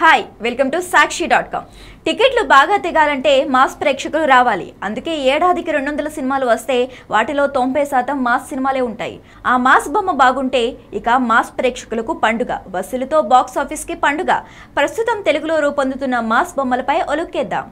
hi welcome to Sakshi dot com టికెట్లు బాగా తెగాలంటే mass ప్రేక్షకులు రావాలి అందుకే ఏడాదికి రెండు వందల సినిమాలు వస్తే వాటిలో తొంభై శాతం మాస్ సినిమాలే ఉంటాయి ఆ మాస్ బొమ్మ బాగుంటే ఇక మాస్ ప్రేక్షకులకు పండుగ బస్సులతో బాక్స్ ఆఫీస్కి పండుగ ప్రస్తుతం తెలుగులో రూపొందుతున్న మాస్ బొమ్మలపై ఒలుక్కేద్దాం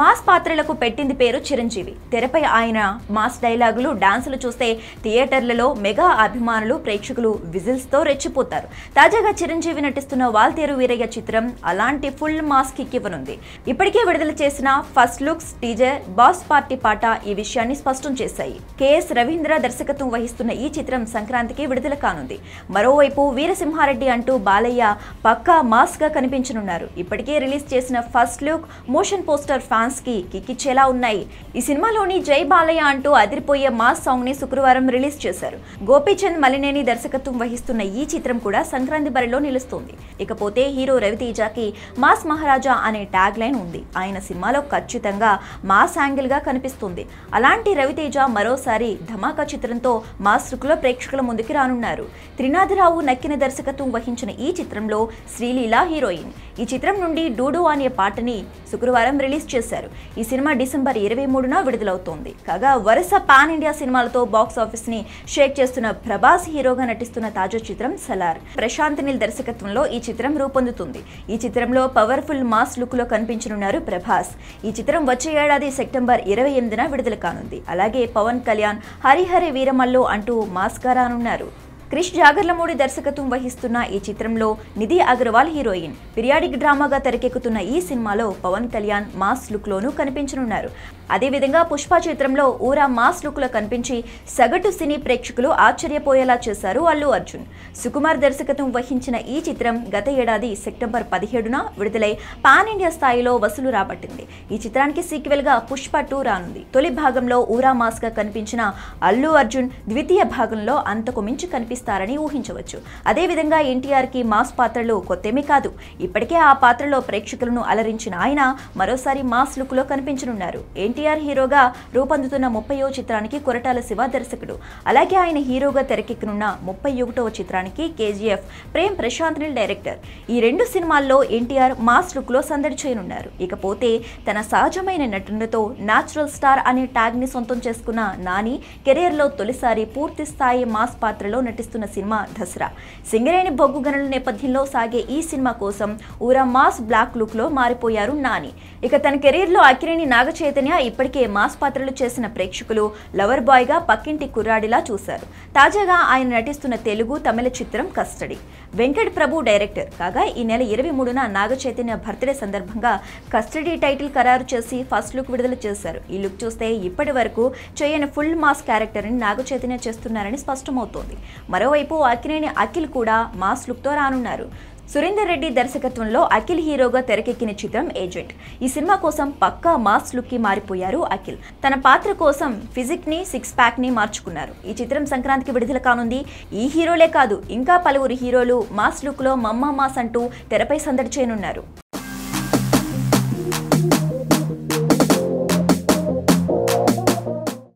మాస్ పాత్రలకు పెట్టింది పేరు చిరంజీవి తెరపై ఆయన మాస్ డైలాగులు డాన్సులు చూస్తే థియేటర్లలో మెగా అభిమానులు ప్రేక్షకులు విజిల్స్తో రెచ్చిపోతారు తాజాగా చిరంజీవి నటిస్తున్న వాల్తేరు వీరయ్య చిత్రం అలాంటి ఫుల్ మాస్ కిక్ ఇవ్వనుంది ఇప్పటికే విడుదల చేసిన first looks teaser boss party పాట ఈ విషయాన్ని స్పష్టం చేశాయి కెఎస్ రవీంద్ర దర్శకత్వం వహిస్తున్న ఈ చిత్రం సంక్రాంతికి విడుదల కానుంది మరోవైపు వీరసింహారెడ్డి అంటూ బాలయ్య పక్కా గా కనిపించనున్నారు ఇప్పటికే రిలీజ్ చేసిన first look motion poster fans కి కిక్కిచ్చేలా ఉన్నాయి ఈ సినిమాలోని జై బాలయ్య అంటూ అదిరిపోయే మాస్ సాంగ్ ని శుక్రవారం రిలీజ్ చేశారు గోపీచంద్ మలినేని దర్శకత్వం వహిస్తున్న ఈ చిత్రం కూడా సంక్రాంతి బరిలో నిలుస్తుంది ఇకపోతే హీరో రవితేజకి మాస్ మహారాజా అనే ట్యాగ్ లైన్ ఉంది ఆయన సినిమాలో ఖచ్చితంగా మాస్ గా కనిపిస్తుంది అలాంటి రవితేజ మరోసారి ధమాకా చిత్రంతో మాస్ రుకులో ప్రేక్షకుల ముందుకు రానున్నారు త్రినాథరావు నక్కిన దర్శకత్వం వహించిన ఈ చిత్రంలో శ్రీలీల హీరోయిన్ ఈ చిత్రం నుండి డూడో అనే పాటని శుక్రవారం రిలీజ్ చేశారు చేశారు ఈ సినిమా డిసెంబర్ ఇరవై మూడున విడుదలవుతోంది కాగా వరుస పాన్ ఇండియా సినిమాలతో బాక్స్ ఆఫీస్ ని షేక్ చేస్తున్న ప్రభాస్ హీరోగా నటిస్తున్న తాజా చిత్రం సలార్ ప్రశాంత్ నిల్ దర్శకత్వంలో ఈ చిత్రం రూపొందుతుంది ఈ చిత్రంలో పవర్ఫుల్ మాస్ లుక్ లో కనిపించనున్నారు ప్రభాస్ ఈ చిత్రం వచ్చే ఏడాది సెప్టెంబర్ ఇరవై ఎనిమిదిన విడుదల కానుంది అలాగే పవన్ కళ్యాణ్ హరిహరి వీరమల్లు అంటూ మాస్కారానున్నారు క్రిష్ జాగర్లమూడి దర్శకత్వం వహిస్తున్న ఈ చిత్రంలో నిధి అగర్వాల్ హీరోయిన్ పిరియాడిక్ డ్రామాగా తెరకెక్కుతున్న ఈ సినిమాలో పవన్ కళ్యాణ్ మాస్ లుక్లోనూ కనిపించనున్నారు అదేవిధంగా పుష్ప చిత్రంలో ఊరా మాస్ లుక్లో కనిపించి సగటు సినీ ప్రేక్షకులు ఆశ్చర్యపోయేలా చేశారు అల్లు అర్జున్ సుకుమార్ దర్శకత్వం వహించిన ఈ చిత్రం గత ఏడాది సెప్టెంబర్ పదిహేడున విడుదలై పాన్ ఇండియా స్థాయిలో వసూలు రాబట్టింది ఈ చిత్రానికి సీక్వెల్గా పుష్ప టూ రానుంది తొలి భాగంలో ఊరా మాస్గా కనిపించిన అల్లు అర్జున్ ద్వితీయ భాగంలో అంతకు మించి కనిపిస్తుంది తెరకెక్కిస్తారని ఊహించవచ్చు అదేవిధంగా కి మాస్ పాత్రలు కొత్తేమీ కాదు ఇప్పటికే ఆ పాత్రలో ప్రేక్షకులను అలరించిన ఆయన మరోసారి మాస్ లుక్ లో కనిపించనున్నారు ఎన్టీఆర్ హీరోగా రూపొందుతున్న ముప్పయో చిత్రానికి కొరటాల శివ దర్శకుడు అలాగే ఆయన హీరోగా తెరకెక్కనున్న ముప్పై ఒకటవ చిత్రానికి KGF fame Prashanth Neel director ఈ రెండు సినిమాల్లో ఎన్టీఆర్ మాస్ లుక్ లో సందడి చేయనున్నారు ఇకపోతే తన సహజమైన నటనతో నాచురల్ స్టార్ అనే ని సొంతం చేసుకున్న నాని లో తొలిసారి పూర్తి స్థాయి మాస్ పాత్రలో నటిస్తారు తెరకెక్కిస్తున్న సినిమా దసరా సింగరేణి బొగ్గు గనుల నేపథ్యంలో సాగే ఈ సినిమా కోసం ఊరా మాస్ బ్లాక్ లుక్ లో మారిపోయారు నాని ఇక తన కెరీర్లో అక్కినేని నాగ చైతన్య ఇప్పటికే మాస్ పాత్రలు చేసిన ప్రేక్షకులు లవర్ బాయ్గా పక్కింటి కుర్రాడిలా చూశారు తాజాగా ఆయన నటిస్తున్న తెలుగు తమిళ చిత్రం కస్టడీ వెంకట్ ప్రభు డైరెక్టర్ కాగా ఈ నెల ఇరవై మూడున నాగ చైతన్య బర్త్డే సందర్భంగా కస్టడీ టైటిల్ ఖరారు చేసి ఫస్ట్ లుక్ విడుదల చేశారు ఈ లుక్ చూస్తే ఇప్పటి వరకు చేయని ఫుల్ మాస్ క్యారెక్టర్ని నాగ చైతన్య చేస్తున్నారని స్పష్టమవుతోంది మరోవైపు అక్కినేని అఖిల్ కూడా మాస్ లుక్తో రానున్నారు సురేందర్ రెడ్డి దర్శకత్వంలో అఖిల్ హీరోగా తెరకెక్కిన చిత్రం ఏజెంట్ ఈ సినిమా కోసం పక్కా మాస్ లుక్కి మారిపోయారు అఖిల్ తన పాత్ర కోసం ఫిజిక్ని సిక్స్ ప్యాక్ని మార్చుకున్నారు ఈ చిత్రం సంక్రాంతికి విడుదల కానుంది ఈ హీరోలే కాదు ఇంకా పలువురు హీరోలు మాస్ లుక్లో మమ్మ మాస్ అంటూ తెరపై సందడి చేయనున్నారు